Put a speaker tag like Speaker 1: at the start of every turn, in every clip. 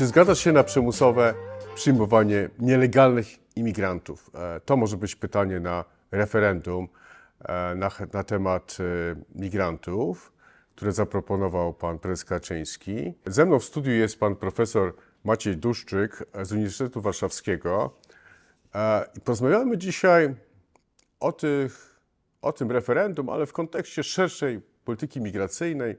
Speaker 1: Czy zgadzasz się na przymusowe przyjmowanie nielegalnych imigrantów? E, to może być pytanie na referendum e, na, na temat e, migrantów, które zaproponował pan prezes Kaczyński. Ze mną w studiu jest pan profesor Maciej Duszczyk z Uniwersytetu Warszawskiego. I porozmawiamy dzisiaj o, tych, o tym referendum, ale w kontekście szerszej polityki migracyjnej,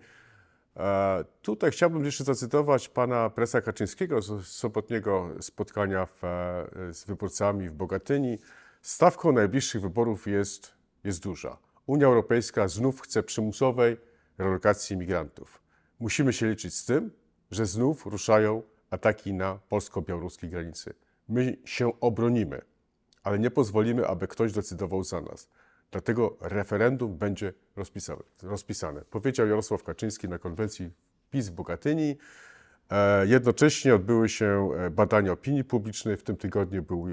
Speaker 1: E, tutaj chciałbym jeszcze zacytować pana presa Kaczyńskiego z sobotniego spotkania w, e, z wyborcami w Bogatyni. Stawką najbliższych wyborów jest, jest duża. Unia Europejska znów chce przymusowej relokacji migrantów. Musimy się liczyć z tym, że znów ruszają ataki na polsko białoruskie granice. My się obronimy, ale nie pozwolimy, aby ktoś decydował za nas. Dlatego referendum będzie rozpisane. rozpisane. Powiedział Jarosław Kaczyński na konwencji PiS w Bogatyni. E, jednocześnie odbyły się e, badania opinii publicznej. W tym tygodniu był,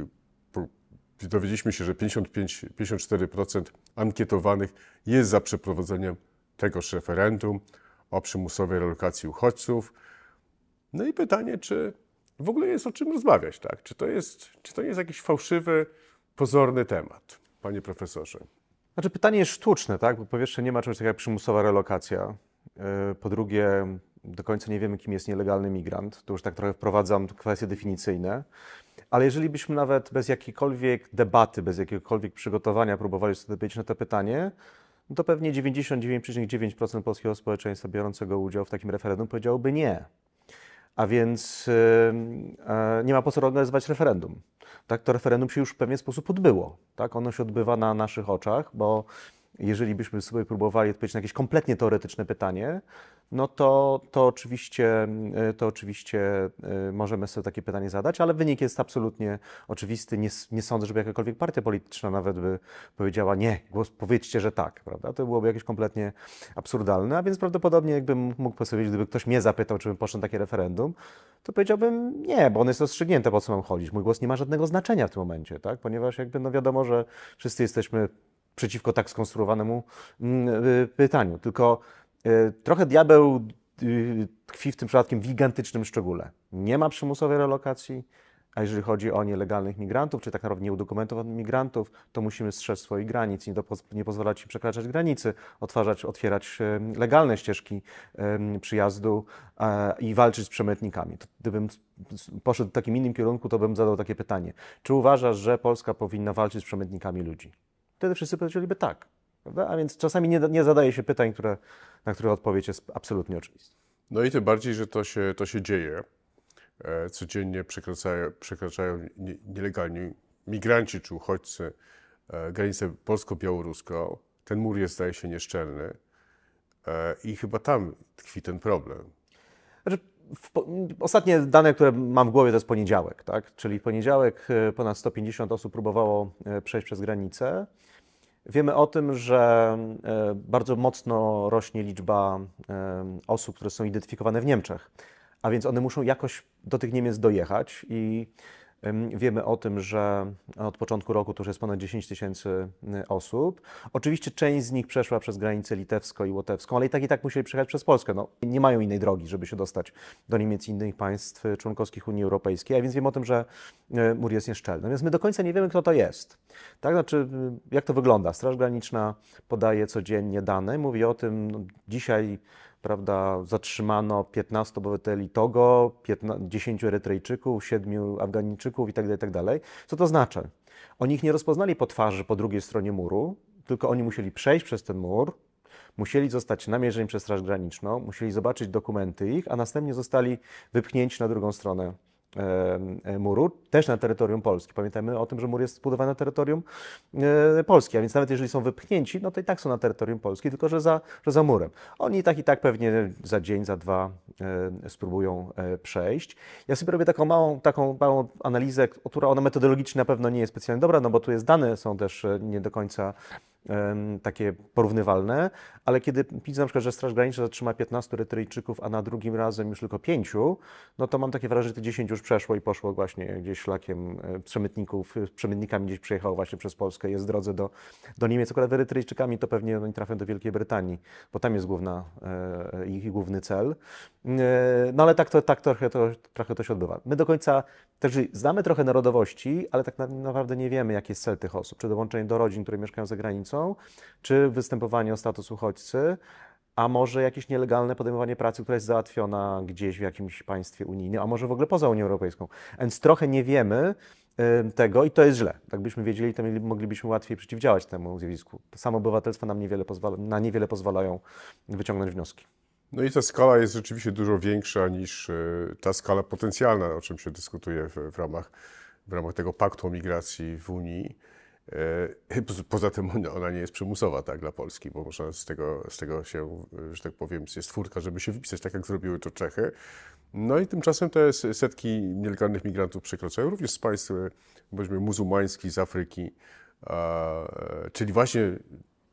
Speaker 1: dowiedzieliśmy się, że 55, 54% ankietowanych jest za przeprowadzeniem tegoż referendum o przymusowej relokacji uchodźców. No i pytanie, czy w ogóle jest o czym rozmawiać, tak? Czy to, jest, czy to nie jest jakiś fałszywy, pozorny temat, panie profesorze? Znaczy pytanie jest sztuczne, tak? Bo po pierwsze nie ma czegoś takiego jak przymusowa relokacja. Y, po drugie,
Speaker 2: do końca nie wiemy, kim jest nielegalny migrant. Tu już tak trochę wprowadzam kwestie definicyjne. Ale jeżeli byśmy nawet bez jakiejkolwiek debaty, bez jakiegokolwiek przygotowania próbowali odpowiedzieć na to pytanie, no to pewnie 99,9% polskiego społeczeństwa biorącego udział w takim referendum powiedziałoby nie. A więc yy, yy, nie ma po co organizować referendum tak, to referendum się już w pewien sposób odbyło. Tak? Ono się odbywa na naszych oczach, bo jeżeli byśmy sobie próbowali odpowiedzieć na jakieś kompletnie teoretyczne pytanie, no to, to, oczywiście, y, to oczywiście y, możemy sobie takie pytanie zadać, ale wynik jest absolutnie oczywisty. Nie, nie sądzę, żeby jakakolwiek partia polityczna nawet by powiedziała nie, głos, powiedzcie, że tak, prawda? To byłoby jakieś kompletnie absurdalne, a więc prawdopodobnie jakbym mógł powiedzieć, gdyby ktoś mnie zapytał, czy bym poszedł na takie referendum, to powiedziałbym nie, bo ono jest rozstrzygnięte, po co mam chodzić. Mój głos nie ma żadnego znaczenia w tym momencie, tak? ponieważ jakby no wiadomo, że wszyscy jesteśmy przeciwko tak skonstruowanemu mm, y, pytaniu. Tylko y, trochę diabeł y, tkwi w tym przypadkiem w gigantycznym szczególe. Nie ma przymusowej relokacji, a jeżeli chodzi o nielegalnych migrantów, czy tak naprawdę nieudokumentowanych migrantów, to musimy strzec swoich granic, nie, do, nie pozwalać im przekraczać granicy, otwarzać, otwierać legalne ścieżki przyjazdu e, i walczyć z przemytnikami. Gdybym poszedł w takim innym kierunku, to bym zadał takie pytanie. Czy uważasz, że Polska powinna walczyć z przemytnikami ludzi? wtedy wszyscy powiedzieliby tak. Prawda? A więc czasami nie, nie zadaje się pytań, które, na które odpowiedź jest absolutnie oczywista.
Speaker 1: No i tym bardziej, że to się, to się dzieje. E, codziennie przekraczają, przekraczają nielegalni migranci czy uchodźcy e, granicę polsko-białoruską. Ten mur jest, zdaje się, nieszczelny. E, I chyba tam tkwi ten problem. Znaczy, ostatnie dane, które mam w głowie, to jest poniedziałek, tak? Czyli w
Speaker 2: poniedziałek ponad 150 osób próbowało przejść przez granicę. Wiemy o tym, że e, bardzo mocno rośnie liczba e, osób, które są identyfikowane w Niemczech, a więc one muszą jakoś do tych Niemiec dojechać i Wiemy o tym, że od początku roku to już jest ponad 10 tysięcy osób. Oczywiście część z nich przeszła przez granicę litewsko i łotewską, ale i tak i tak musieli przejechać przez Polskę. No, nie mają innej drogi, żeby się dostać do Niemiec i innych państw e, członkowskich Unii Europejskiej, a więc wiemy o tym, że e, mur jest nieszczelny. No więc my do końca nie wiemy, kto to jest. Tak, znaczy, jak to wygląda? Straż Graniczna podaje codziennie dane, mówi o tym, no, dzisiaj prawda, zatrzymano 15 obywateli Togo, 15, 10 Erytrejczyków, 7 Afgańczyków itd., tak itd. Tak Co to znaczy? Oni ich nie rozpoznali po twarzy po drugiej stronie muru, tylko oni musieli przejść przez ten mur, musieli zostać namierzeni przez Straż Graniczną, musieli zobaczyć dokumenty ich, a następnie zostali wypchnięci na drugą stronę muru, też na terytorium Polski. Pamiętajmy o tym, że mur jest zbudowany na terytorium e, Polski, a więc nawet jeżeli są wypchnięci, no to i tak są na terytorium Polski, tylko że za, że za murem. Oni tak i tak pewnie za dzień, za dwa e, spróbują e, przejść. Ja sobie robię taką małą, taką małą analizę, która ona metodologicznie na pewno nie jest specjalnie dobra, no bo tu jest dane, są też nie do końca takie porównywalne, ale kiedy widzę na przykład, że Straż Graniczna zatrzyma 15 Erytrejczyków, a na drugim razem już tylko 5, no to mam takie wrażenie, że te 10 już przeszło i poszło właśnie gdzieś szlakiem e, przemytników, e, przemytnikami gdzieś przejechało właśnie przez Polskę, jest w drodze do, do Niemiec. Akurat Erytrejczykami to pewnie oni trafią do Wielkiej Brytanii, bo tam jest główna, e, ich główny cel. No ale tak, to, tak trochę, to, trochę to się odbywa. My do końca Także znamy trochę narodowości, ale tak naprawdę nie wiemy, jaki jest cel tych osób. Czy dołączenie do rodzin, które mieszkają za granicą, czy występowanie o status uchodźcy, a może jakieś nielegalne podejmowanie pracy, która jest załatwiona gdzieś w jakimś państwie unijnym, a może w ogóle poza Unią Europejską. Więc trochę nie wiemy tego i to jest źle. Tak byśmy wiedzieli, to moglibyśmy łatwiej przeciwdziałać temu zjawisku. Samo obywatelstwa nam niewiele pozwala, na niewiele pozwalają wyciągnąć wnioski.
Speaker 1: No i ta skala jest rzeczywiście dużo większa niż e, ta skala potencjalna, o czym się dyskutuje w, w ramach, w ramach tego paktu o migracji w Unii. E, poza tym ona nie jest przymusowa tak dla Polski, bo można z tego, z tego się, że tak powiem, jest furtka, żeby się wypisać, tak jak zrobiły to Czechy. No i tymczasem te setki nielegalnych migrantów przekraczają również z państw, e, muzułmańskich, z Afryki, czyli właśnie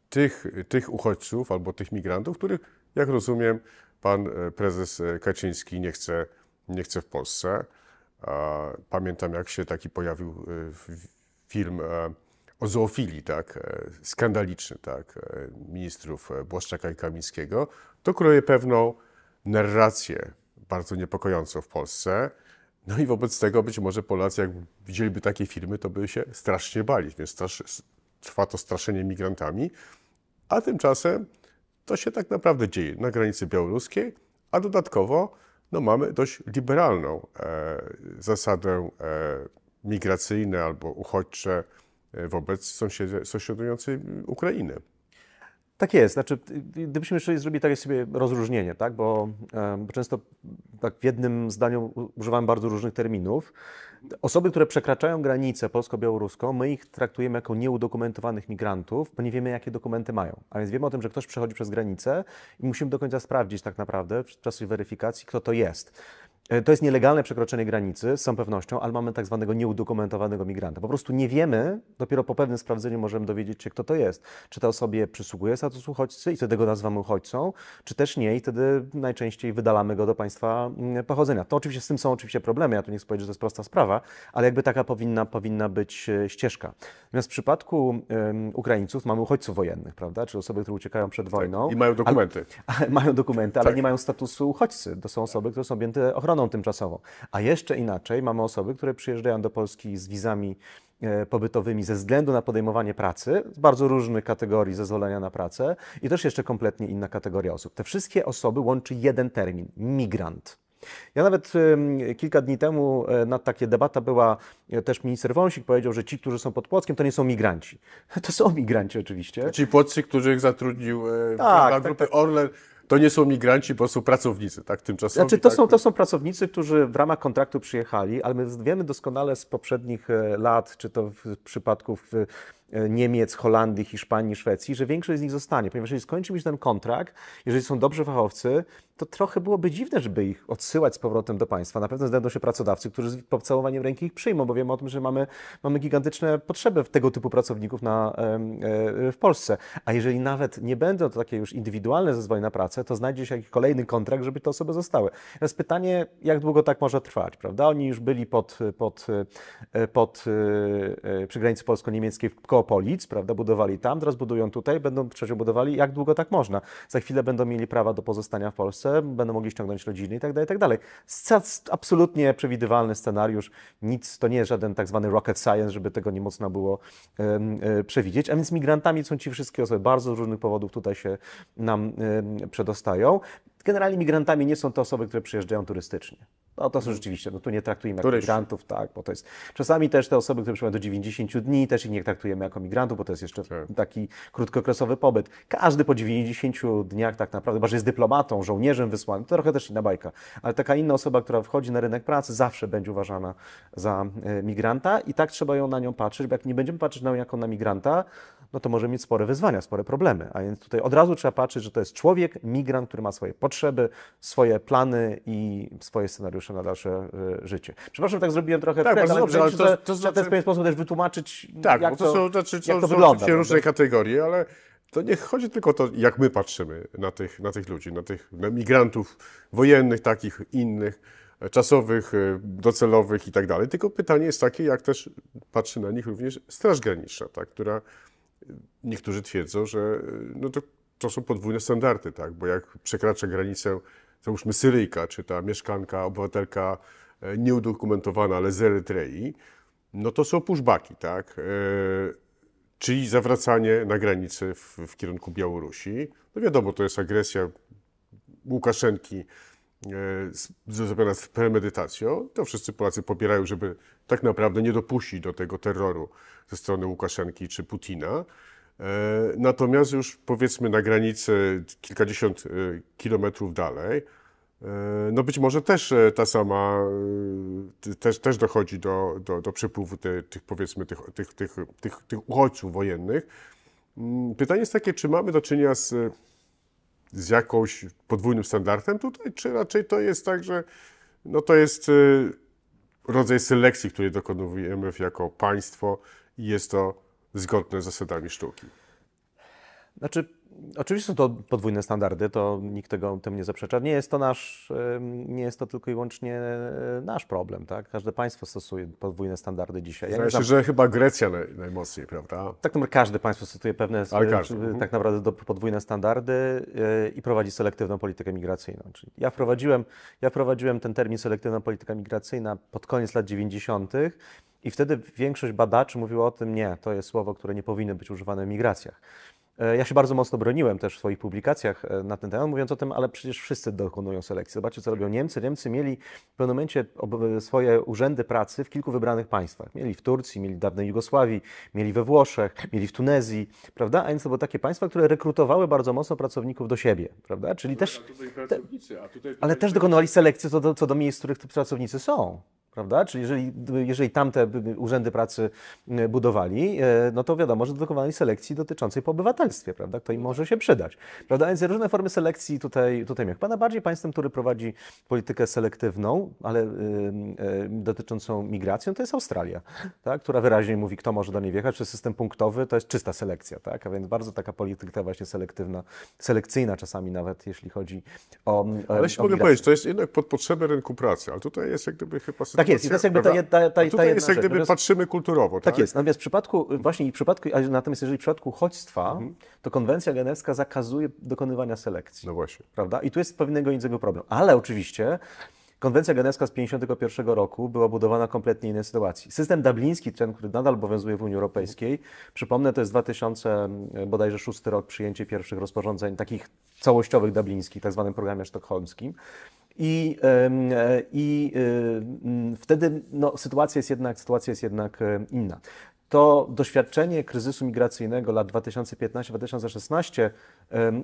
Speaker 1: tych, tych uchodźców albo tych migrantów, których jak rozumiem, pan e, prezes e, Kaczyński nie chce, nie chce w Polsce. Pamiętam, jak się taki pojawił e, film o zoofilii, tak, skandaliczny, tak, ministrów Błaszczaka i Kamińskiego. To kroje pewną narrację bardzo niepokojącą w Polsce. No i wobec tego być może Polacy, jak widzieliby takie filmy, to by się strasznie bali, więc trwa to straszenie migrantami. A tymczasem to się tak naprawdę dzieje na granicy białoruskiej, a dodatkowo no, mamy dość liberalną e, zasadę e, albo uchodźcze e, wobec sąsied, sąsiadującej Ukrainy. Tak jest. Znaczy, gdybyśmy jeszcze zrobili takie sobie rozróżnienie, tak? bo, e,
Speaker 2: bo często tak w jednym zdaniu używamy bardzo różnych terminów. Osoby, które przekraczają granicę polsko-białoruską, my ich traktujemy jako nieudokumentowanych migrantów, bo nie wiemy, jakie dokumenty mają. A więc wiemy o tym, że ktoś przechodzi przez granicę i musimy do końca sprawdzić tak naprawdę w czasie weryfikacji, kto to jest. E, to jest nielegalne przekroczenie granicy, z całą pewnością, ale mamy tak zwanego nieudokumentowanego migranta. Po prostu nie wiemy, dopiero po pewnym sprawdzeniu możemy dowiedzieć się, kto to jest. Czy ta osobie przysługuje status uchodźcy i wtedy go nazywamy uchodźcą, czy też nie i wtedy najczęściej wydalamy go do państwa mm, pochodzenia. To oczywiście z tym są oczywiście problemy, ja tu nie chcę powiedzieć, że to jest prosta sprawa, ale jakby taka powinna, powinna być e, ścieżka. Natomiast w przypadku um, Ukraińców mamy uchodźców wojennych, prawda, czy osoby, które uciekają przed tak, wojną. Tak. I mają dokumenty. Ale, mają dokumenty, ale tak. nie mają statusu uchodźcy. To są osoby, które są objęte ochroną ochroną tymczasową. A jeszcze inaczej mamy osoby, które przyjeżdżają do Polski z wizami e, pobytowymi ze względu na podejmowanie pracy, z bardzo różnych kategorii zezwolenia na pracę i też jeszcze kompletnie inna kategoria osób. Te wszystkie osoby łączy jeden termin migrant. Ja nawet kilka dni temu e, na takie debata była, e,
Speaker 1: też minister Wąsik powiedział, że ci, którzy są pod Płockiem, to nie są migranci. To są migranci oczywiście. Ci Płoccy, których zatrudnił tak, tak, grupy tak, to nie są migranci, po są pracownicy, tak, tymczasowi. Znaczy, to, tak? są,
Speaker 2: to są pracownicy, którzy w ramach kontraktu przyjechali, ale my wiemy doskonale z poprzednich e, lat, czy to w przypadków e, Niemiec, Holandii, Hiszpanii, Szwecji, że większość z nich zostanie, ponieważ jeżeli skończy mi się ten kontrakt, jeżeli są dobrzy fachowcy, to trochę byłoby dziwne, żeby ich odsyłać z powrotem do państwa. Na pewno znajdą się pracodawcy, którzy z pocałowaniem ręki ich przyjmą, bo wiemy o tym, że mamy, mamy gigantyczne potrzeby tego typu pracowników na, e, w Polsce. A jeżeli nawet nie będą to takie już indywidualne zezwolenia na pracę, to znajdzie się jakiś kolejny kontrakt, żeby te osoby zostały. Teraz pytanie, jak długo tak może trwać, prawda? Oni już byli pod, pod, e, pod e, przy granicy polsko-niemieckiej w Koopolic, prawda? Budowali tam, teraz budują tutaj, będą przecież budowali. Jak długo tak można? Za chwilę będą mieli prawa do pozostania w Polsce Polsce, będą mogli ściągnąć rodziny itd., tak itd. Tak absolutnie przewidywalny scenariusz, nic, to nie jest żaden tak zwany rocket science, żeby tego nie mocno było e, przewidzieć, a więc migrantami są ci wszystkie osoby, bardzo z różnych powodów tutaj się nam przedostają. Generalnie migrantami nie są te osoby, które przyjeżdżają turystycznie. No to są mhm. rzeczywiście, no tu nie traktujemy jako migrantów, tak, bo to jest... Czasami też te osoby, które przyjeżdżają do 90 dni, też ich nie traktujemy jako migrantów, bo to jest jeszcze Tak. taki krótkookresowy pobyt. Każdy po 90 dniach tak naprawdę, chyba że jest dyplomatą, żołnierzem wysłanym, to trochę też inna bajka, ale taka inna osoba, która wchodzi na rynek pracy, zawsze będzie uważana za e, migranta i tak trzeba ją na nią patrzeć, bo jak nie będziemy patrzeć na nią jako na migranta, no to może mieć spore wyzwania, spore problemy. A więc tutaj od razu trzeba patrzeć, że to jest człowiek, migrant, który ma swoje potrzeby, swoje plany i swoje scenariusze na dalsze y, życie. Przepraszam, tak zrobiłem trochę tak, no ale dobrze, ale to, to, to znaczy... w pewien sposób też wytłumaczyć, tak, jak, to, to, znaczy, jak to wygląda. Tak, różne
Speaker 1: kategorie, ale to nie chodzi tylko o to, jak my patrzymy na tych, na tych ludzi, na tych na migrantów wojennych, takich innych, czasowych, y, docelowych i tak dalej. Tylko pytanie jest takie, jak też patrzy na nich również Straż Graniczna, tak, która niektórzy twierdzą, że e, no to, to są podwójne standardy, tak? bo jak przekracza granicę, załóżmy Syryjka, czy ta mieszkanka, obywatelka e, nieudokumentowana, ale z Erytrei, no to są pushbacki, tak? E, czyli zawracanie na granicy w, w kierunku Białorusi. No wiadomo, to jest agresja Łukaszenki zrobiona z premedytacją. To wszyscy Polacy popierają, żeby tak naprawdę nie dopuści do tego terroru ze strony Łukaszenki czy Putina. E, natomiast już powiedzmy na granicy kilkadziesiąt e, kilometrów dalej, e, no być może też ta sama, też, też dochodzi do, do, do przepływu te, tych powiedzmy tych, tych, tych, tych, tych uchodźców wojennych. Mm, pytanie jest takie, czy mamy do czynienia z, z jakąś podwójnym standardem tutaj, czy raczej to jest tak, że no to jest rodzaj selekcji, której dokonujemy jako państwo i jest to zgodne z zasadami sztuki.
Speaker 2: Znaczy, Oczywiście są to podwójne standardy, to nikt tego temu nie zaprzecza. Nie jest to nasz, nie jest to tylko i wyłącznie e, nasz problem, tak? Każde państwo stosuje podwójne standardy dzisiaj. Ja Zdaje się, że chyba Grecja naj, najmocniej, prawda? Tak naprawdę no, każde państwo stosuje pewne, e, mhm. tak naprawdę do podwójne standardy e, i prowadzi selektywną politykę migracyjną. Czyli ja wprowadziłem, ja wprowadziłem ten termin selektywna polityka migracyjna pod koniec lat 90. I wtedy większość badaczy mówiła o tym, nie, to jest słowo, które nie powinno być używane w migracjach. E, ja się bardzo mocno broniłem też w swoich publikacjach e, na ten temat, mówiąc o tym, ale przecież wszyscy dokonują selekcji. Zobaczcie, co robią Niemcy. Niemcy mieli w pewnym momencie e, swoje urzędy pracy w kilku wybranych państwach. Mieli w Turcji, mieli w dawnej Jugosławii, mieli we Włoszech, mieli w Tunezji, prawda? A więc to były takie państwa, które rekrutowały bardzo mocno pracowników do siebie, prawda? Czyli też. ale też dokonywali selekcji co do, co do miejsc, w których te pracownicy są prawda? Czyli jeżeli, jeżeli tamte urzędy pracy y, budowali, y, no to wiadomo, że dokonali selekcji dotyczącej po obywatelstwie, prawda? To im może się przydać, prawda? Więc różne formy selekcji tutaj, tutaj jak Pana bardziej państwem, który prowadzi politykę selektywną, ale y, dotyczącą migracji, to jest Australia, tak? która wyraźnie mówi, kto może do niej wjechać, przez system punktowy to jest czysta selekcja, tak? A więc bardzo taka polityka właśnie selektywna, selekcyjna czasami nawet, jeśli chodzi o, o e, Ale jeśli mogę powiedzieć, to jest
Speaker 1: jednak pod potrzeby rynku pracy, ale tutaj jest jak gdyby chyba sytuacja tak jest, i to jest jakby ta, ta, ta, ta jest jak gdyby
Speaker 2: patrzymy kulturowo, tak? tak? jest, natomiast w przypadku, właśnie i w przypadku, natomiast jeżeli w przypadku uchodźstwa, mhm. to konwencja genewska zakazuje dokonywania selekcji. No właśnie. Prawda? I tu jest pewnego innego problem. Ale oczywiście Konwencja genewska z 1951 roku była budowana kompletnie innej sytuacji. System dubliński, ten, który nadal obowiązuje w Unii Europejskiej, przypomnę, to jest 2000, e, bodajże rok, przyjęcie pierwszych rozporządzeń takich całościowych dublińskich, tak zwanym programie sztokholmskim. I, e, i wtedy no, sytuacja, jest jednak, sytuacja jest jednak e, inna. To doświadczenie kryzysu migracyjnego lat 2015-2016,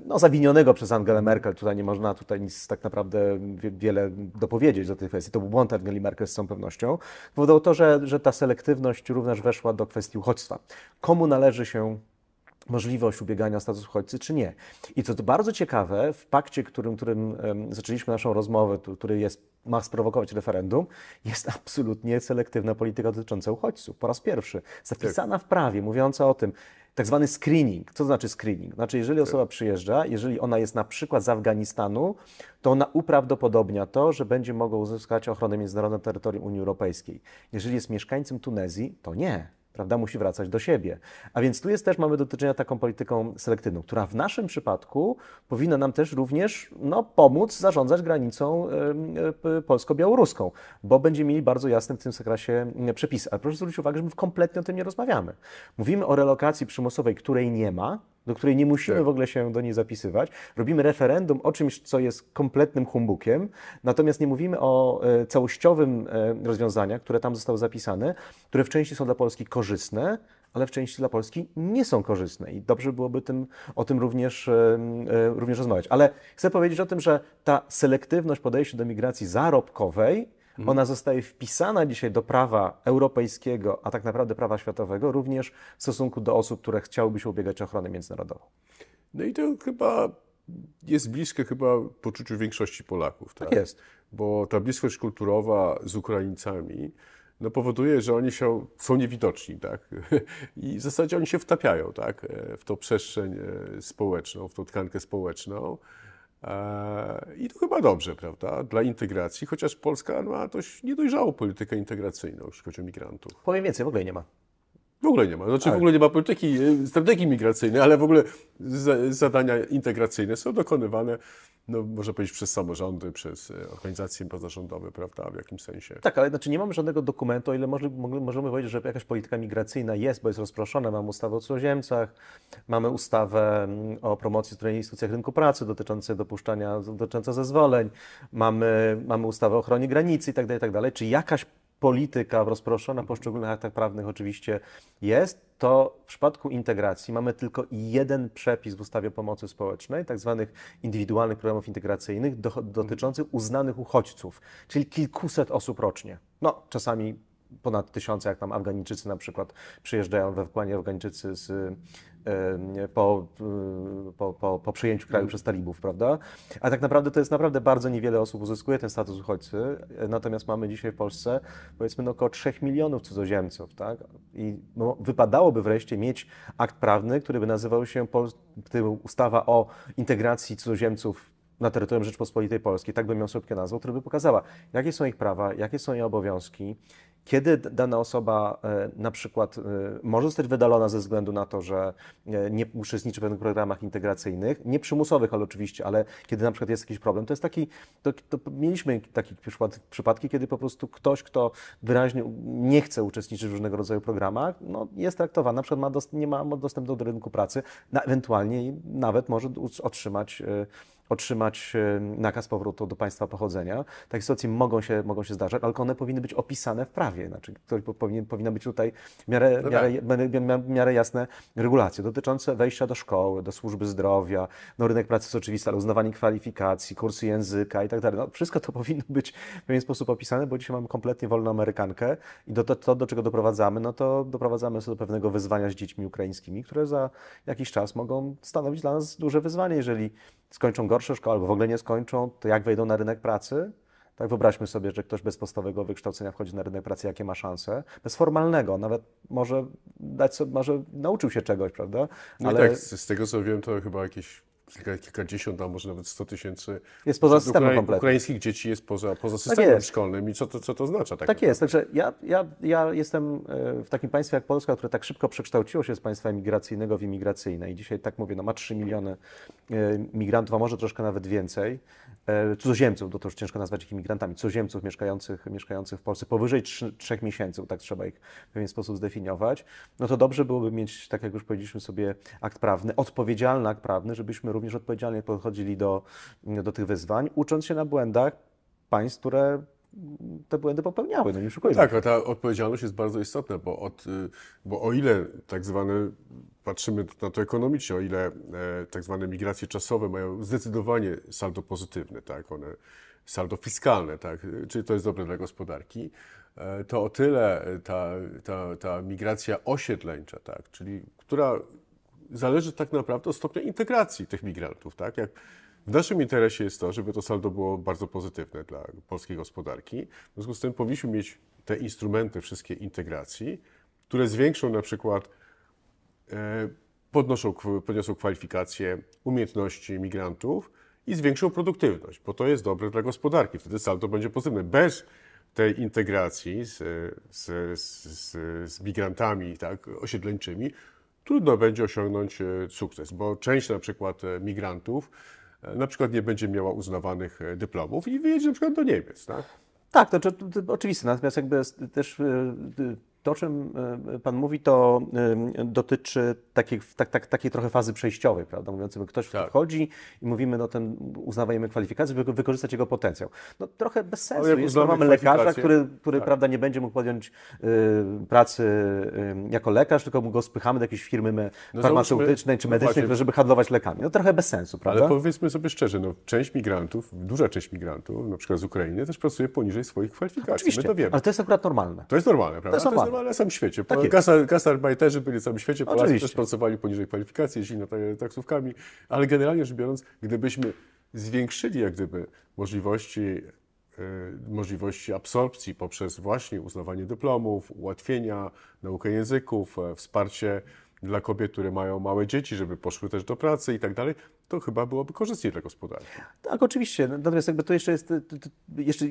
Speaker 2: no, zawinionego przez Angelę Merkel, tutaj nie można tutaj nic tak naprawdę wiele dopowiedzieć do tej kwestii, to był błąd Angeli Merkel z całą pewnością, powodował to, że, że ta selektywność również weszła do kwestii uchodźstwa. Komu należy się możliwość ubiegania o status uchodźcy, czy nie. I co to bardzo ciekawe, w pakcie, którym, którym zaczęliśmy naszą rozmowę, który jest, ma sprowokować referendum, jest absolutnie selektywna polityka dotycząca uchodźców. Po raz pierwszy. Zapisana tak. w prawie, mówiąca o tym, tak zwany screening. Co to znaczy screening? Znaczy, jeżeli tak. osoba przyjeżdża, jeżeli ona jest na przykład z Afganistanu, to ona uprawdopodobnia to, że będzie mogła uzyskać ochronę międzynarodową na terytorium Unii Europejskiej. Jeżeli jest mieszkańcem Tunezji, to nie prawda, musi wracać do siebie. A więc tu jest też, mamy do czynienia taką polityką selektywną, która w naszym przypadku powinna nam też również no, pomóc zarządzać granicą e, polsko-białoruską, bo będziemy mieli bardzo jasne w tym zakresie przepisy. Ale proszę zwrócić uwagę, że my kompletnie o tym nie rozmawiamy. Mówimy o relokacji przymusowej, której nie ma, do której nie musimy tak. w ogóle się do niej zapisywać. Robimy referendum o czymś, co jest kompletnym humbukiem, natomiast nie mówimy o e, całościowym e, rozwiązaniach, które tam zostały zapisane, które w części są dla Polski korzystne, ale w części dla Polski nie są korzystne i dobrze byłoby tym, o tym również, e, e również rozmawiać. Ale chcę powiedzieć o tym, że ta selektywność podejścia do migracji zarobkowej Mhm. Ona zostaje wpisana dzisiaj do prawa europejskiego, a tak naprawdę prawa światowego, również w stosunku do osób, które chciałyby się ubiegać o ochronę międzynarodową.
Speaker 1: No i to chyba jest bliskie chyba poczuciu większości Polaków. Tak, tak jest. Bo ta bliskość kulturowa z Ukraińcami no powoduje, że oni się, są niewidoczni, tak? I w zasadzie oni się wtapiają, tak? E, w tą przestrzeń e, społeczną, w tą tkankę społeczną. E, I to chyba dobrze, prawda, dla integracji, chociaż Polska ma dość niedojrzałą politykę integracyjną, jeśli chodzi o migrantów. Powiem więcej, w ogóle nie ma. W ogóle nie ma. Znaczy w ogóle nie ma polityki, e, strategii migracyjnej, ale w ogóle zadania integracyjne są dokonywane, no, można powiedzieć, przez samorządy, przez e, organizacje pozarządowe, prawda, w jakimś sensie.
Speaker 2: Tak, ale znaczy nie mamy żadnego dokumentu, o ile możemy powiedzieć, że jakaś polityka migracyjna jest, bo jest rozproszona. Mamy ustawę o cudzoziemcach, mamy ustawę mm, o promocji w instytucjach rynku pracy dotyczące dopuszczania, dotyczące zezwoleń, mamy, mamy ustawę o ochronie granicy itd., tak itd. Tak Czy jakaś polityka rozproszona poszczególnych aktach prawnych oczywiście jest, to w przypadku integracji mamy tylko jeden przepis w ustawie o pomocy społecznej, tak zwanych indywidualnych programów integracyjnych, do, dotyczących uznanych uchodźców, czyli kilkuset osób rocznie. No, czasami ponad tysiące, jak tam Afgańczycy na przykład przyjeżdżają, we wkłanie Afgańczycy z, po, po, po, po przejęciu kraju przez talibów, prawda? A tak naprawdę to jest naprawdę bardzo niewiele osób uzyskuje ten status uchodźcy, natomiast mamy dzisiaj w Polsce powiedzmy no około 3 milionów cudzoziemców, tak? I no, wypadałoby wreszcie mieć akt prawny, który by nazywał się ustawa o integracji cudzoziemców na terytorium Rzeczpospolitej Polskiej, tak bym ją szybko nazwał, która by pokazała, jakie są ich prawa, jakie są jej obowiązki, kiedy dana osoba e, na przykład e, może zostać wydalona ze względu na to, że e, nie uczestniczy w pewnych programach integracyjnych, nie przymusowych, ale oczywiście, ale kiedy na przykład jest jakiś problem, to jest taki, to, to mieliśmy takie przykład, przypadki, kiedy po prostu ktoś, kto wyraźnie nie chce uczestniczyć w różnego rodzaju programach, no, jest traktowany, na przykład ma dost, nie ma dostępu do rynku pracy, na, ewentualnie nawet może otrzymać otrzymać nakaz powrotu do państwa pochodzenia. Takie sytuacje mogą się, mogą się zdarzać, ale one powinny być opisane w prawie. Znaczy, ktoś powinien, powinna być tutaj w miarę, no miarę, tak. miarę jasne regulacje dotyczące wejścia do szkoły, do służby zdrowia, no rynek pracy jest oczywisty, ale uznawanie kwalifikacji, kursy języka i tak dalej. No, wszystko to powinno być w pewien sposób opisane, bo dzisiaj mamy kompletnie wolną Amerykankę i do, to, to, do czego doprowadzamy, no to doprowadzamy do pewnego wyzwania z dziećmi ukraińskimi, które za jakiś czas mogą stanowić dla nas duże wyzwanie, jeżeli skończą gorsze szkoły albo w ogóle nie skończą, to jak wejdą na rynek pracy? Tak, wyobraźmy sobie, że ktoś bez podstawowego wykształcenia wchodzi na rynek pracy, jakie ma szanse. Bez formalnego, nawet może dać sobie, może nauczył się czegoś, prawda? No Ale... No tak, z,
Speaker 1: tego co wiem, to chyba jakieś kilka, kilkadziesiąt, a może nawet 100 tysięcy jest poza systemem ukraińskich dzieci jest poza, poza tak systemem tak szkolnym i co to, co to oznacza? Tak, tak
Speaker 2: jest, także znaczy, ja, ja, ja jestem e, w takim państwie jak Polska, które tak szybko przekształciło się z państwa emigracyjnego w imigracyjne i dzisiaj tak mówię, no ma 3 miliony e, migrantów, a może troszkę nawet więcej E, cudzoziemców, bo to już ciężko nazwać ich imigrantami, cudzoziemców mieszkających, mieszkających w Polsce powyżej trzech miesięcy, tak trzeba ich w pewien sposób zdefiniować, no to dobrze byłoby mieć, tak jak już powiedzieliśmy sobie, akt prawny, odpowiedzialny akt prawny, żebyśmy również odpowiedzialnie podchodzili do, do tych wyzwań, ucząc się na błędach państw, które te błędy popełniały, no nie oszukujmy. Tak,
Speaker 1: a ta odpowiedzialność jest bardzo istotna, bo, od, y, bo o ile tak zwane, patrzymy na to ekonomicznie, o ile e, tak zwane migracje czasowe mają zdecydowanie saldo pozytywne, tak, one saldo fiskalne, tak, czyli to jest dobre dla gospodarki, e, to o tyle ta, ta, ta migracja osiedleńcza, tak, czyli która zależy tak naprawdę od stopnia integracji tych migrantów, tak, jak w naszym interesie jest to, żeby to saldo było bardzo pozytywne dla polskiej gospodarki. W związku z tym powinniśmy mieć te instrumenty wszystkie integracji, które zwiększą na przykład, e, podnoszą, podniosą kwalifikacje, umiejętności migrantów i zwiększą produktywność, bo to jest dobre dla gospodarki. Wtedy saldo będzie pozytywne. Bez tej integracji z, z, z, z migrantami tak, osiedleńczymi trudno będzie osiągnąć e, sukces, bo część na przykład e, migrantów E, na przykład nie będzie miała uznawanych e, dyplomów i wyjedzie na przykład do Niemiec, tak?
Speaker 2: Tak, to, to, to oczywiste, natomiast jakby też e, to, o czym e, Pan mówi, to e, dotyczy takiej, tak, tak, takiej trochę fazy przejściowej, prawda? Mówiąc, ktoś tak. wchodzi i mówimy o no, tym, uznawajemy kwalifikacje, by wykorzystać jego potencjał. No trochę bez sensu, jeśli mamy lekarza, który, który tak. prawda, nie będzie mógł podjąć y, pracy y, jako lekarz, tylko mu go spychamy do jakiejś firmy no, farmaceutycznej czy medycznej, no żeby handlować lekami.
Speaker 1: No trochę bez sensu, prawda? Ale powiedzmy sobie szczerze, no, część migrantów, duża część migrantów, na przykład z Ukrainy, też pracuje poniżej swoich kwalifikacji. Oczywiście, My to wiemy. ale to jest akurat normalne. To jest normalne, prawda? To jest normalne ale na całym świecie. Tak Gastarbeiterzy byli na całym świecie, Polacy Oczywiście. też pracowali poniżej kwalifikacji, jeździli na taksówkami, ale generalnie rzecz biorąc, gdybyśmy zwiększyli jak gdyby możliwości e, możliwości absorpcji poprzez właśnie uznawanie dyplomów, ułatwienia, naukę języków, e, wsparcie dla kobiet, które mają małe dzieci, żeby poszły też do pracy i tak dalej, to chyba byłoby korzystniej dla gospodarki.
Speaker 2: Tak, oczywiście. Natomiast jakby to jeszcze jest, jeszcze,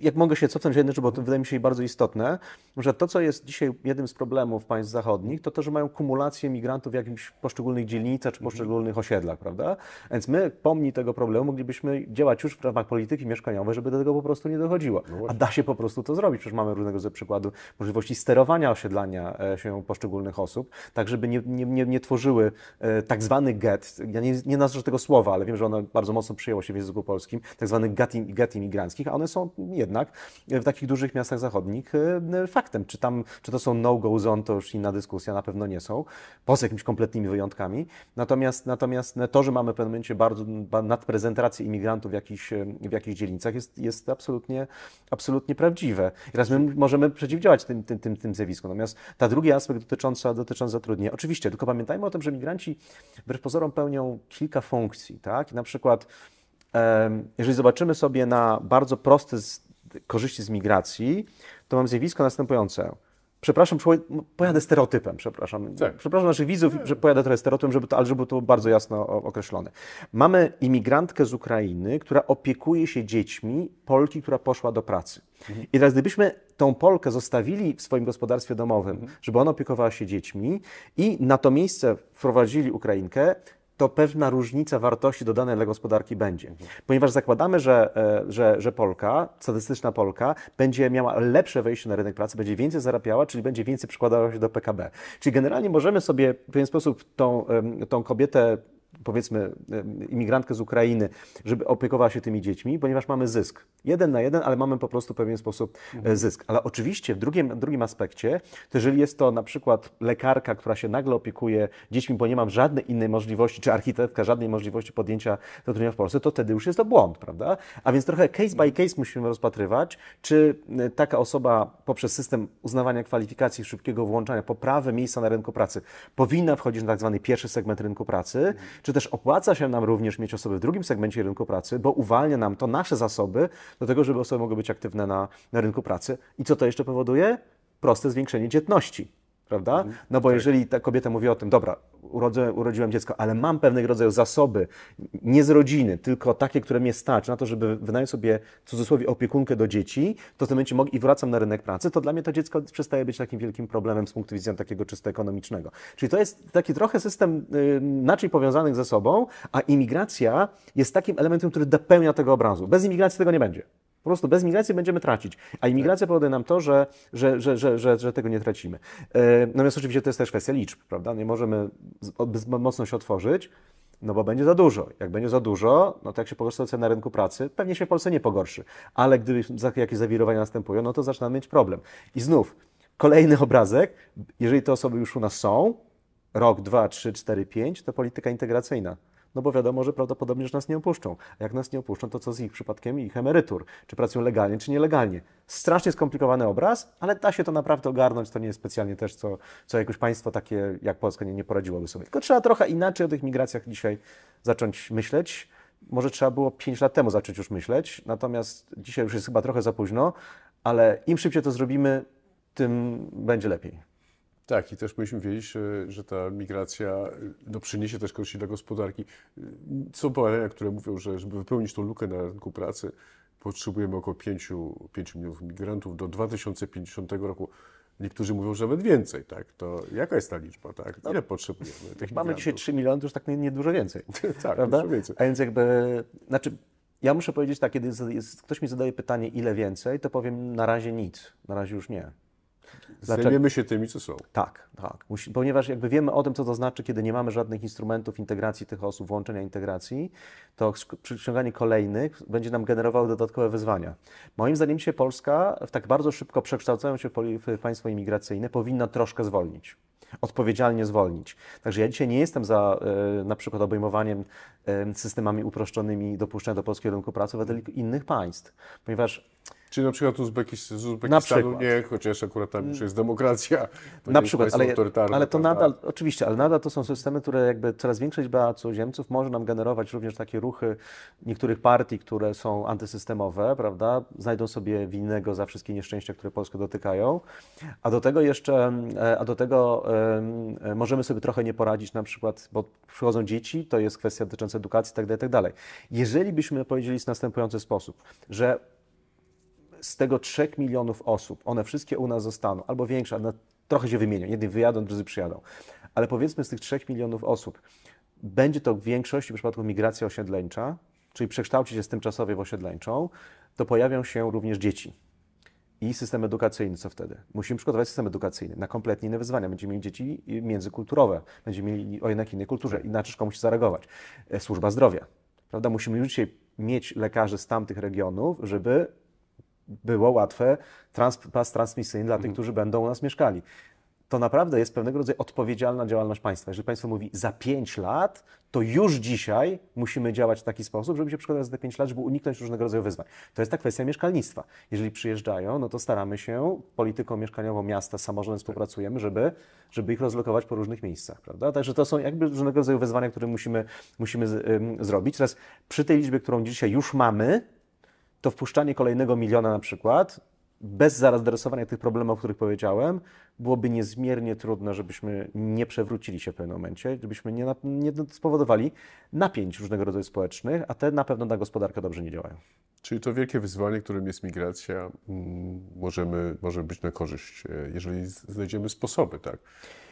Speaker 2: jak mogę się cofnąć jedno, bo to wydaje mi się bardzo istotne, że to, co jest dzisiaj jednym z problemów państw zachodnich, to to, że mają kumulację migrantów w jakimś poszczególnych dzielnicach czy mhm. poszczególnych osiedlach, prawda? Więc my, pomni tego problemu, moglibyśmy działać już w ramach polityki mieszkaniowej, żeby do tego po prostu nie dochodziło. No A da się po prostu to zrobić. Przecież mamy różnego rodzaju przykładu możliwości sterowania osiedlania e, się poszczególnych osób, tak żeby nie, nie, nie, nie tworzyły e, tak zwany get. Ja nie, nie nazwę tego słowa, ale wiem, że ono bardzo mocno przyjęło się w języku polskim, tak zwanych get imigranckich, a one są jednak w takich dużych miastach zachodnich e, faktem. Czy tam, czy to są no-go zone, to już inna dyskusja, na pewno nie są, poza jakimiś kompletnymi wyjątkami. Natomiast, natomiast no, to, że mamy w pewnym momencie bardzo nadprezentację imigrantów w jakichś, e, w jakichś dzielnicach jest, jest absolutnie, absolutnie prawdziwe. I teraz my możemy przeciwdziałać tym, tym, tym, tym zjawisku. Natomiast ta drugi aspekt dotyczący, dotyczący zatrudnienia. Oczywiście, tylko pamiętajmy o tym, że migranci wbrew pozorom pełnią kilka funkcji. Tak? Na przykład, jeżeli zobaczymy sobie na bardzo proste korzyści z migracji, to mam zjawisko następujące. Przepraszam, pojadę stereotypem, przepraszam. Tak. Przepraszam naszych widzów, że pojadę trochę stereotypem, żeby to, ale żeby to było bardzo jasno określone. Mamy imigrantkę z Ukrainy, która opiekuje się dziećmi Polki, która poszła do pracy. Mhm. I teraz gdybyśmy tą Polkę zostawili w swoim gospodarstwie domowym, mhm. żeby ona opiekowała się dziećmi i na to miejsce wprowadzili Ukrainkę, to pewna różnica wartości dodanej dla gospodarki będzie. Ponieważ zakładamy, że, e, że, że Polka, statystyczna Polka, będzie miała lepsze wejście na rynek pracy, będzie więcej zarabiała, czyli będzie więcej przykładała się do PKB. Czyli generalnie możemy sobie w pewien sposób tą, tą kobietę powiedzmy imigrantkę z Ukrainy, żeby opiekowała się tymi dziećmi, ponieważ mamy zysk. Jeden na jeden, ale mamy po prostu w pewien sposób e, mhm. zysk. Ale oczywiście w drugim, drugim aspekcie, to jeżeli jest to na przykład lekarka, która się nagle opiekuje dziećmi, bo nie mam żadnej innej możliwości, czy architektka żadnej możliwości podjęcia zatrudnienia w Polsce, to wtedy już jest to błąd, prawda? A więc trochę case by mhm. case musimy rozpatrywać, czy e, taka osoba poprzez system uznawania kwalifikacji, szybkiego włączania, poprawy miejsca na rynku pracy powinna wchodzić na tak zwany pierwszy segment rynku pracy, mhm czy też opłaca się nam również mieć osoby w drugim segmencie rynku pracy, bo uwalnia nam to nasze zasoby do tego, żeby osoby mogły być aktywne na, na rynku pracy. I co to jeszcze powoduje? Proste zwiększenie dzietności prawda? Mhm. No bo tak. jeżeli ta kobieta mówi o tym, dobra, urodzę, urodziłem dziecko, ale mam pewnego rodzaju zasoby, nie z rodziny, tylko takie, które mnie stać na to, żeby wynająć sobie, w cudzysłowie, opiekunkę do dzieci, to w tym momencie mogę i wracam na rynek pracy, to dla mnie to dziecko przestaje być takim wielkim problemem z punktu widzenia takiego czysto ekonomicznego. Czyli to jest taki trochę system inaczej y, powiązanych ze sobą, a imigracja jest takim elementem, który dopełnia tego obrazu. Bez imigracji tego nie będzie. Po prostu bez migracji będziemy tracić. A imigracja tak. powoduje nam to, że, że, że, że, że, tego nie tracimy. E, Natomiast oczywiście to jest też kwestia liczb, prawda? Nie możemy mocno się otworzyć, no bo będzie za dużo. Jak będzie za dużo, no to jak się pogorszy cena na rynku pracy, pewnie się w Polsce nie pogorszy. Ale gdyby jakieś zawirowania następują, no to zaczynamy mieć problem. I znów, kolejny obrazek, jeżeli te osoby już u nas są, rok, dwa, trzy, cztery, pięć, to polityka integracyjna. No bo wiadomo, że prawdopodobnie że nas nie opuszczą. A jak nas nie opuszczą, to co z ich przypadkiem ich emerytur? Czy pracują legalnie, czy nielegalnie? Strasznie skomplikowany obraz, ale da się to naprawdę ogarnąć. To nie jest specjalnie też, co, co jakoś państwo takie jak Polska nie, nie poradziłoby sobie. Tylko trzeba trochę inaczej o tych migracjach dzisiaj zacząć myśleć. Może trzeba było 5 lat temu zacząć już myśleć, natomiast dzisiaj już jest chyba trochę za późno, ale im szybciej to zrobimy, tym będzie lepiej.
Speaker 1: Tak, i też powinniśmy wiedzieć, e, że ta migracja e, no, przyniesie też korzyści dla gospodarki. E, są badania, które mówią, że żeby wypełnić tą lukę na rynku pracy, potrzebujemy około 5, 5 milionów migrantów do 2050 roku. Niektórzy mówią, że nawet więcej, tak? To jaka jest ta liczba, tak? No, ile no, potrzebujemy tych Mamy dzisiaj
Speaker 2: 3 miliony, to już tak niedużo nie więcej. tak, prawda? dużo więcej. A więc jakby, znaczy ja muszę powiedzieć tak, kiedy jest, ktoś mi zadaje pytanie, ile więcej, to powiem na razie nic, na razie już nie. Dlaczego? Zajmiemy się tymi, co są. Tak, tak. Musi, ponieważ jakby wiemy o tym, co to znaczy, kiedy nie mamy żadnych instrumentów integracji tych osób, włączenia integracji, to przyciąganie kolejnych będzie nam generowało dodatkowe wyzwania. Moim zdaniem się Polska, w tak bardzo szybko przekształcając się w państwo imigracyjne, powinna troszkę zwolnić odpowiedzialnie zwolnić. Także ja dzisiaj nie jestem za e, na przykład obejmowaniem e, systemami uproszczonymi dopuszczenia do polskiego rynku pracy według innych państw, ponieważ
Speaker 1: Czyli na przykład Uzbekist z Uzbekistanu nie, chociaż akurat tam już mm. jest demokracja. To na przykład, ale, ale to tak, nadal,
Speaker 2: tak. oczywiście, ale nadal to są systemy, które jakby coraz większa liczba cudzoziemców może nam generować również takie ruchy niektórych partii, które są antysystemowe, prawda? Znajdą sobie winnego za wszystkie nieszczęścia, które Polskę dotykają. A do tego jeszcze, e, a do tego um, możemy sobie trochę nie poradzić na przykład, bo przychodzą dzieci, to jest kwestia dotycząca edukacji itd., tak itd. Jeżeli byśmy powiedzieli w następujący sposób, że z tego 3 milionów osób, one wszystkie u nas zostaną, albo większe, ale no, trochę się wymienią, jedni wyjadą, drudzy przyjadą. Ale powiedzmy z tych 3 milionów osób, będzie to w większości przypadków migracja osiedleńcza, czyli przekształci się z tymczasowej w osiedleńczą, to pojawią się również dzieci. I system edukacyjny, co wtedy? Musimy przygotować system edukacyjny na kompletnie inne wyzwania. Będziemy mieli dzieci międzykulturowe, będziemy mieli o jednak innej kulturze, inaczej szkoła musi zareagować. E, służba zdrowia, prawda? Musimy już dzisiaj mieć lekarzy z tamtych regionów, żeby było łatwe trans, pas transmisyjny dla tych, mhm. którzy będą u nas mieszkali. To naprawdę jest pewnego rodzaju odpowiedzialna działalność państwa. Jeżeli państwo mówi za 5 lat, to już dzisiaj musimy działać w taki sposób, żeby się przygotować za te 5 lat, żeby uniknąć różnego rodzaju wyzwań. To jest ta kwestia mieszkalnictwa. Jeżeli przyjeżdżają, no to staramy się polityką mieszkaniową miasta, samorządem tak. współpracujemy, żeby, żeby ich rozlokować po różnych miejscach, prawda? Także to są jakby różnego rodzaju wyzwania, które musimy, musimy z, ym, zrobić. Teraz przy tej liczbie, którą dzisiaj już mamy, to wpuszczanie kolejnego miliona na przykład, bez zaadresowania tych problemów, o których powiedziałem, byłoby niezmiernie trudne, żebyśmy nie przewrócili się w pewnym momencie, żebyśmy nie, nie spowodowali napięć różnego rodzaju społecznych, a te na pewno na gospodarkę dobrze nie działają.
Speaker 1: Czyli to wielkie wyzwanie, którym jest migracja, mm, możemy, może być na korzyść, e, jeżeli znajdziemy sposoby, tak?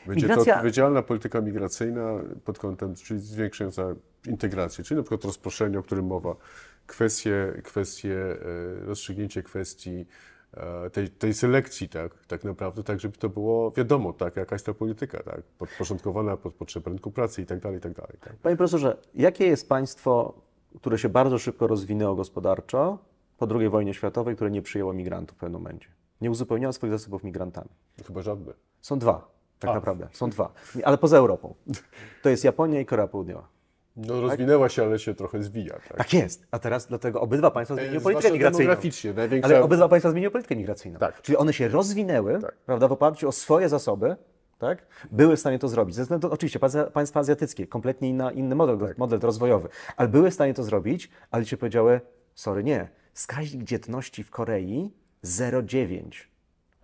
Speaker 1: Będzie Migracja... to odpowiedzialna polityka migracyjna pod kątem, czyli zwiększająca integrację, czyli na przykład rozproszenie, o którym mowa kwestie, kwestie e, rozstrzygnięcie kwestii e, tej, tej selekcji, tak, tak naprawdę, tak, żeby to było wiadomo, tak, jaka jest ta polityka, tak, podporządkowana pod potrzeby rynku pracy i tak dalej, i tak dalej. Tak.
Speaker 2: Panie profesorze, jakie jest państwo, które się bardzo szybko rozwinęło gospodarczo po II wojnie światowej, które nie przyjęło migrantów w pewnym momencie? Nie uzupełniało swoich zasobów migrantami. Chyba żadne. Są dwa, tak A. naprawdę, są dwa, ale poza Europą. To jest Japonia i Korea Południowa. No tak? rozwinęła się, ale się trochę zwija. Tak, tak jest. A teraz dlatego obydwa państwa zmieniły e, politykę migracyjną. Demograficznie, największa... Ale obydwa państwa zmieniły politykę migracyjną. Tak. Czyli one się rozwinęły tak. prawda, w oparciu o swoje zasoby, tak? były w stanie to zrobić. Zresztą, to, oczywiście państwa azjatyckie, kompletnie inna, inny model, tak. model rozwojowy, ale były w stanie to zrobić, ale ci powiedziały, sorry, nie, wskaźnik dzietności w Korei 0,9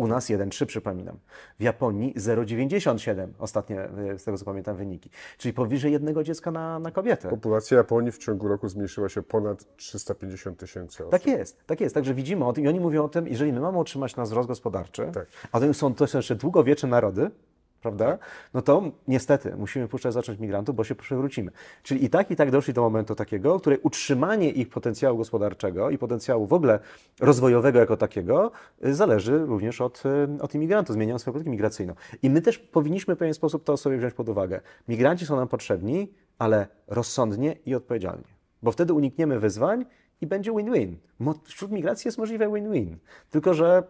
Speaker 2: u nas 1,3 przypominam. W Japonii 0,97 ostatnie, y, z tego co pamiętam, wyniki. Czyli powyżej jednego dziecka na, na kobietę.
Speaker 1: Populacja Japonii w ciągu roku zmniejszyła się ponad 350 tysięcy osób. Tak jest,
Speaker 2: tak jest. Także widzimy o tym i oni mówią o tym, jeżeli my mamy utrzymać nasz wzrost gospodarczy, tak. a to są, to jeszcze długowieczne narody, prawda? No to niestety musimy puszczać zacząć migrantów, bo się przewrócimy. Czyli i tak, i tak doszli do momentu takiego, w którym utrzymanie ich potencjału gospodarczego i potencjału w ogóle rozwojowego jako takiego y, zależy również od, y, od imigrantów, zmieniają swoją politykę migracyjną. I my też powinniśmy w pewien sposób to sobie wziąć pod uwagę. Migranci są nam potrzebni, ale rozsądnie i odpowiedzialnie, bo wtedy unikniemy wyzwań i będzie win-win. Wśród migracji jest możliwe win-win, tylko że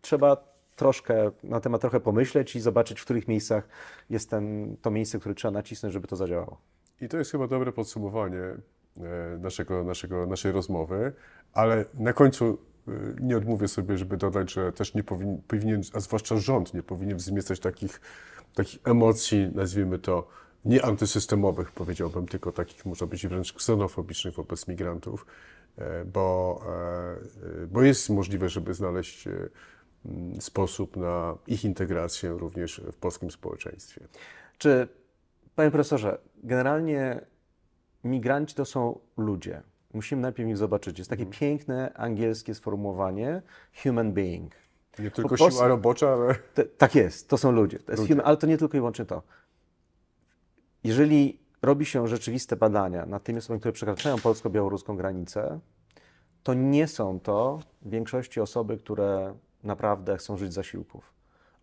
Speaker 2: trzeba troszkę na temat trochę pomyśleć i zobaczyć, w
Speaker 1: których miejscach jest ten, to miejsce, które trzeba nacisnąć, żeby to zadziałało. I to jest chyba dobre podsumowanie e, naszego, naszego, naszej rozmowy, ale na końcu e, nie odmówię sobie, żeby dodać, że też nie powin, powinien, a zwłaszcza rząd nie powinien wzmiecać takich, takich emocji, nazwijmy to, nie antysystemowych, powiedziałbym, tylko takich może być wręcz ksenofobicznych wobec migrantów, e, bo, bo jest możliwe, żeby znaleźć Mm, sposób na ich integrację również w polskim społeczeństwie. Czy, panie profesorze, generalnie
Speaker 2: migranci to są ludzie. Musimy najpierw ich zobaczyć. Jest takie hmm. piękne angielskie sformułowanie human being. Nie tylko siła robocza, ale... Te, tak jest, to są ludzie. To jest ludzie. Human, ale to nie tylko i wyłącznie to. Jeżeli robi się rzeczywiste badania nad tymi osobami, które przekraczają polsko-białoruską granicę, to nie są to w większości osoby, które naprawdę chcą żyć z zasiłków.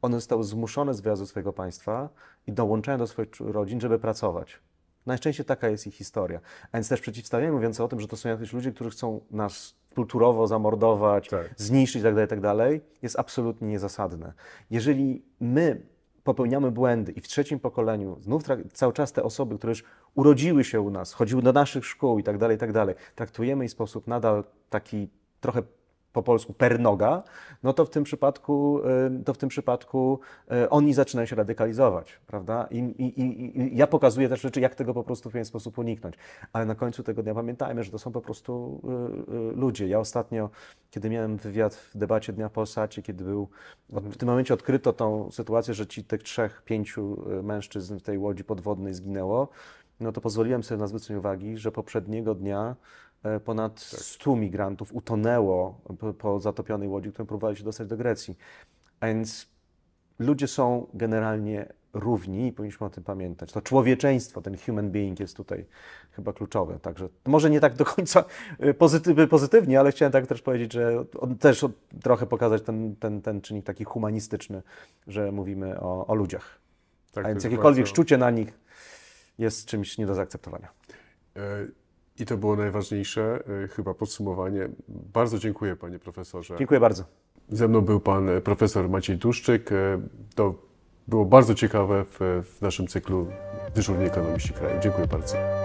Speaker 2: One zostały zmuszone z wyjazdu swojego państwa i dołączają do swoich rodzin, żeby pracować. Najczęściej taka jest ich historia. A więc też przeciwstawiamy mówiące o tym, że to są jakieś ludzie, którzy chcą nas kulturowo zamordować, tak. zniszczyć itd., tak itd., tak jest absolutnie niezasadne. Jeżeli my popełniamy błędy i w trzecim pokoleniu znów cały czas te osoby, które już urodziły się u nas, chodziły do naszych szkół itd., tak itd., traktujemy ich w sposób nadal taki trochę po polsku pernoga, no to w tym przypadku, y, to w tym przypadku y, oni zaczynają się radykalizować, prawda? I, i, i ja pokazuję też rzeczy, jak tego po prostu w pewien sposób uniknąć. Ale na końcu tego dnia pamiętajmy, że to są po prostu y, ludzie. Ja ostatnio, kiedy miałem wywiad w debacie Dnia Polsacie, kiedy był, w mhm. tym momencie odkryto tą sytuację, że ci tych trzech, pięciu mężczyzn w tej łodzi podwodnej zginęło, no to pozwoliłem sobie na zwrócenie uwagi, że poprzedniego dnia E, ponad tak. 100 migrantów utonęło po, zatopionej łodzi, którą próbowali się dostać do Grecji. A więc ludzie są generalnie równi i powinniśmy o tym pamiętać. To człowieczeństwo, ten human being jest tutaj chyba kluczowe. Także może nie tak do końca e, pozytyw, pozytywnie, ale chciałem tak też powiedzieć, że też trochę pokazać ten, ten, ten czynnik taki humanistyczny, że mówimy o, o ludziach.
Speaker 1: Tak, A więc jakiekolwiek bardzo... szczucie na nich jest czymś nie do zaakceptowania. E i to było najważniejsze, y, chyba podsumowanie. Bardzo dziękuję, panie profesorze. Dziękuję bardzo. Ze mną był pan y, profesor Maciej Tuszczyk. Y, to było bardzo ciekawe w, w naszym cyklu Dyżurni Ekonomiści Kraju. Dziękuję bardzo.